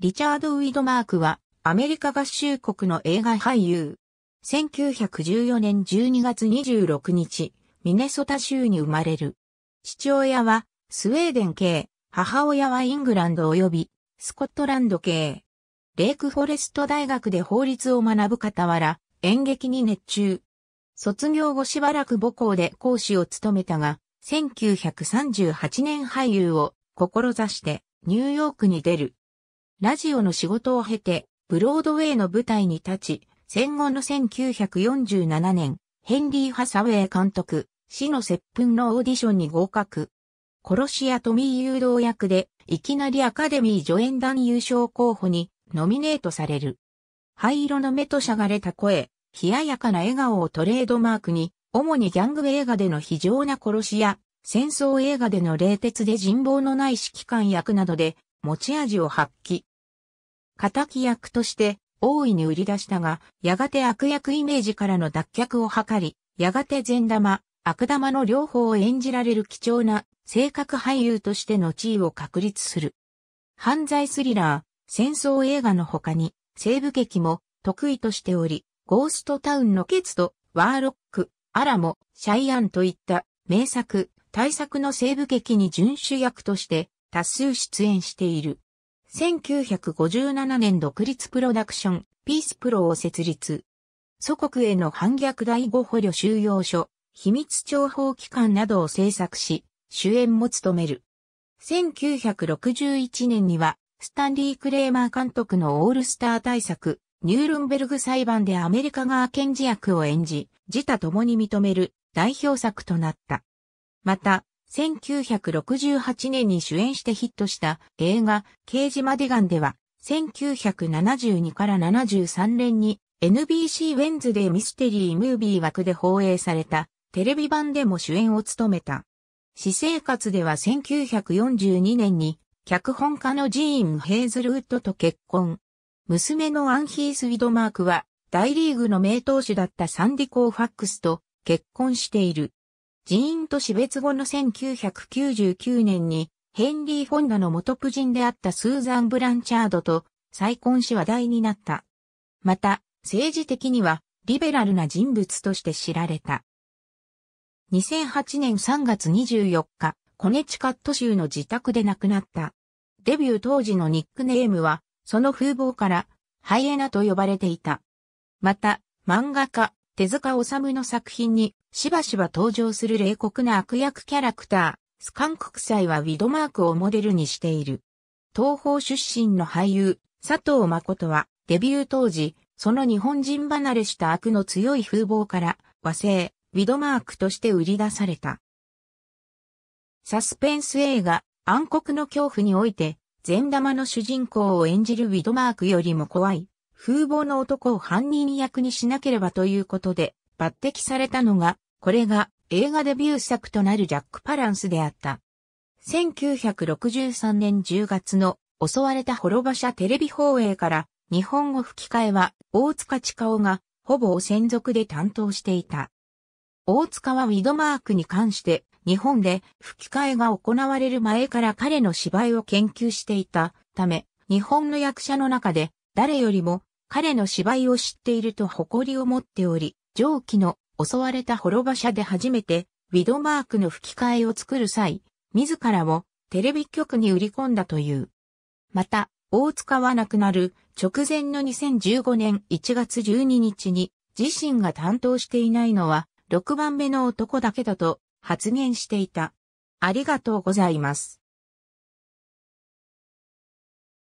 リチャード・ウィドマークは、アメリカ合衆国の映画俳優。1914年12月26日、ミネソタ州に生まれる。父親は、スウェーデン系、母親はイングランド及び、スコットランド系。レイクフォレスト大学で法律を学ぶ傍ら、演劇に熱中。卒業後しばらく母校で講師を務めたが、1938年俳優を志してニューヨークに出る。ラジオの仕事を経て、ブロードウェイの舞台に立ち、戦後の1947年、ヘンリー・ハサウェイ監督、死の接吻のオーディションに合格。殺し屋トミー誘導役で、いきなりアカデミー助演団優勝候補にノミネートされる。灰色の目としゃがれた声、冷ややかな笑顔をトレードマークに、主にギャング映画での非常な殺し屋、戦争映画での冷徹で人望のない指揮官役などで持ち味を発揮。敵役として大いに売り出したが、やがて悪役イメージからの脱却を図り、やがて善玉、悪玉の両方を演じられる貴重な性格俳優としての地位を確立する。犯罪スリラー、戦争映画の他に、西部劇も得意としており、ゴーストタウンのケツと、ワーロック、アラモ、シャイアンといった名作、大作の西部劇に遵守役として多数出演している。1957年独立プロダクション、ピースプロを設立。祖国への反逆第五捕虜収容所、秘密情報機関などを制作し、主演も務める。1961年には、スタンリー・クレーマー監督のオールスター大作、ニュールンベルグ裁判でアメリカ側検事役を演じ、自他共に認める代表作となった。また、1968年に主演してヒットした映画、刑事マディガンでは、1972から73年に NBC ウェンズデーミステリームービー枠で放映されたテレビ版でも主演を務めた。私生活では1942年に脚本家のジーン・ヘイズルウッドと結婚。娘のアンヒース・ウィドマークは大リーグの名投手だったサンディ・コーファックスと結婚している。人員と死別後の1999年に、ヘンリー・フォンダの元夫人であったスーザン・ブランチャードと再婚し話題になった。また、政治的にはリベラルな人物として知られた。2008年3月24日、コネチカット州の自宅で亡くなった。デビュー当時のニックネームは、その風貌から、ハイエナと呼ばれていた。また、漫画家、手塚治虫の作品にしばしば登場する冷酷な悪役キャラクター、スカンク臭いはウィドマークをモデルにしている。東方出身の俳優、佐藤誠はデビュー当時、その日本人離れした悪の強い風貌から和製、ウィドマークとして売り出された。サスペンス映画、暗黒の恐怖において、善玉の主人公を演じるウィドマークよりも怖い、風貌の男を犯人役にしなければということで、抜擢されたのが、これが映画デビュー作となるジャック・パランスであった。1963年10月の襲われた滅場者テレビ放映から日本語吹き替えは大塚千香夫がほぼ専属で担当していた。大塚はウィドマークに関して日本で吹き替えが行われる前から彼の芝居を研究していたため日本の役者の中で誰よりも彼の芝居を知っていると誇りを持っており、上記の襲われた滅場者で初めて、ウィドマークの吹き替えを作る際、自らをテレビ局に売り込んだという。また、大塚は亡くなる直前の2015年1月12日に自身が担当していないのは6番目の男だけだと発言していた。ありがとうございます。